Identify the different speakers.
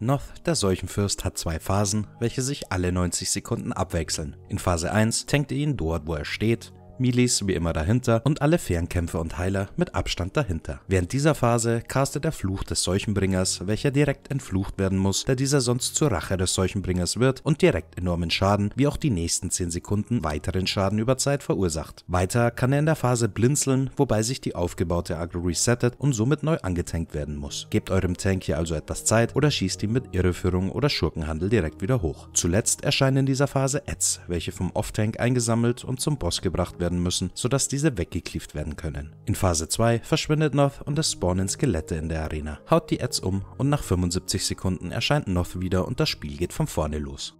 Speaker 1: Noth, der Seuchenfürst, hat zwei Phasen, welche sich alle 90 Sekunden abwechseln. In Phase 1 tankt er ihn dort, wo er steht, Milis wie immer dahinter und alle Fernkämpfe und Heiler mit Abstand dahinter. Während dieser Phase castet der Fluch des Seuchenbringers, welcher direkt entflucht werden muss, da dieser sonst zur Rache des Seuchenbringers wird und direkt enormen Schaden, wie auch die nächsten 10 Sekunden weiteren Schaden über Zeit verursacht. Weiter kann er in der Phase blinzeln, wobei sich die aufgebaute Agro resettet und somit neu angetankt werden muss. Gebt eurem Tank hier also etwas Zeit oder schießt ihn mit Irreführung oder Schurkenhandel direkt wieder hoch. Zuletzt erscheinen in dieser Phase Ads, welche vom Off-Tank eingesammelt und zum Boss gebracht werden werden müssen, sodass diese weggekleft werden können. In Phase 2 verschwindet Noth und es spawnen Skelette in der Arena. Haut die Ads um und nach 75 Sekunden erscheint Noth wieder und das Spiel geht von vorne los.